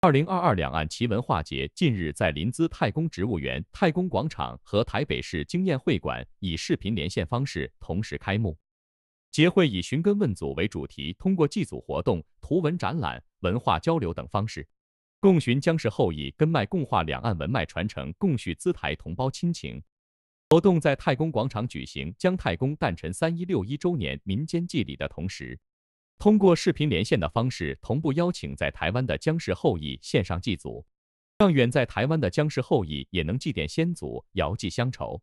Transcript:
二零二二两岸奇文化节近日在临淄太公植物园太公广场和台北市经验会馆以视频连线方式同时开幕。节会以寻根问祖为主题，通过祭祖活动、图文展览、文化交流等方式，共寻江氏后裔根脉，共话两岸文脉传承，共叙资台同胞亲情。活动在太公广场举行，将太公诞辰三一六一周年民间祭礼的同时。通过视频连线的方式，同步邀请在台湾的姜氏后裔线上祭祖，让远在台湾的姜氏后裔也能祭奠先祖，遥祭乡愁。